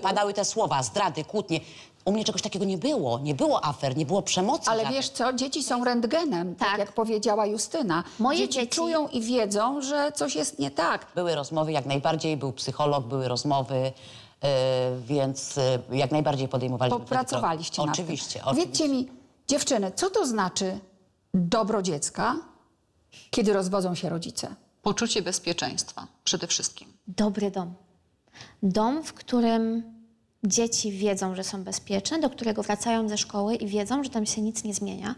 padały te słowa, zdrady, kłótnie. U mnie czegoś takiego nie było. Nie było afer, nie było przemocy. Ale żadnej. wiesz co, dzieci są rentgenem, tak, Tak. jak powiedziała Justyna. Moje dzieci dzieci- czują i wiedzą, że coś jest nie tak. Były rozmowy jak najbardziej, był psycholog, były rozmowy, e, więc e, jak najbardziej podejmowaliśmy wtedy Popracowaliście nad tym. Oczywiście, oczywiście. mi, dziewczyny, co to znaczy dobro dziecka, kiedy rozwodzą się rodzice? Poczucie bezpieczeństwa przede wszystkim. Dobry dom. Dom, w którym dzieci wiedzą, że są bezpieczne, do którego wracają ze szkoły i wiedzą, że tam się nic nie zmienia.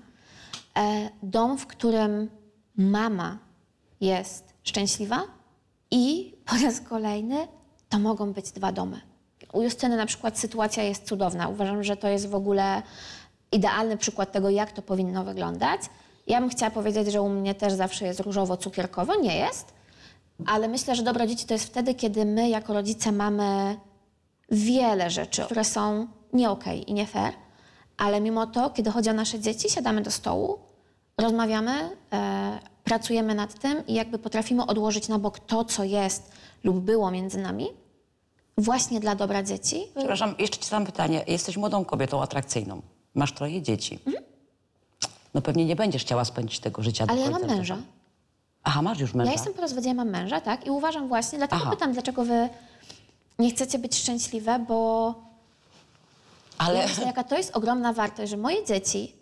E, dom, w którym mama jest szczęśliwa i po raz kolejny to mogą być dwa domy. U Justyny na przykład sytuacja jest cudowna. Uważam, że to jest w ogóle idealny przykład tego, jak to powinno wyglądać. Ja bym chciała powiedzieć, że u mnie też zawsze jest różowo-cukierkowo. Nie jest ale myślę, że dobro dzieci to jest wtedy, kiedy my jako rodzice mamy wiele rzeczy, które są nie okej okay i nie fair, ale mimo to, kiedy chodzi o nasze dzieci, siadamy do stołu, rozmawiamy, e, pracujemy nad tym i jakby potrafimy odłożyć na bok to, co jest lub było między nami, właśnie dla dobra dzieci. Przepraszam, jeszcze ci zadam pytanie. Jesteś młodą kobietą atrakcyjną. Masz troje dzieci. Mhm. No pewnie nie będziesz chciała spędzić tego życia Ale do Ale ja mam męża. Aha, masz już męża. Ja jestem po rozwodzie, mam męża, tak? I uważam właśnie, dlatego Aha. pytam, dlaczego wy nie chcecie być szczęśliwe, bo... Ale... Ja myślę, jaka to jest ogromna wartość, że moje dzieci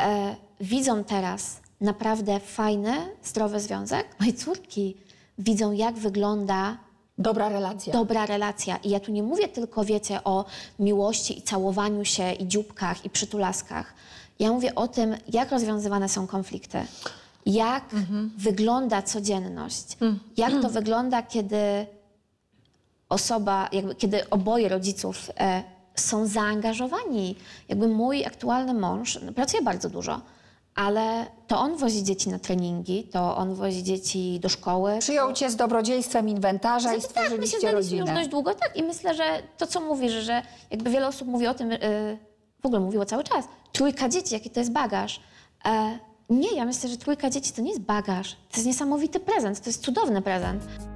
e, widzą teraz naprawdę fajny, zdrowy związek. Moje córki widzą, jak wygląda Dobra relacja. Dobra relacja. I ja tu nie mówię tylko, wiecie, o miłości i całowaniu się, i dzióbkach, i przytulaskach. Ja mówię o tym, jak rozwiązywane są konflikty jak mhm. wygląda codzienność, mhm. jak to wygląda, kiedy osoba, jakby, kiedy oboje rodziców e, są zaangażowani. Jakby mój aktualny mąż no, pracuje bardzo dużo, ale to on wozi dzieci na treningi, to on wozi dzieci do szkoły. Przyjął cię z dobrodziejstwem inwentarza znaczy, i stworzyliście tak, my się znaliśmy już dość długo, tak. I myślę, że to, co mówisz, że jakby wiele osób mówi o tym, yy, w ogóle mówiło cały czas, trójka dzieci, jaki to jest bagaż. Yy, nie, ja myślę, że trójka dzieci to nie jest bagaż. To jest niesamowity prezent, to jest cudowny prezent.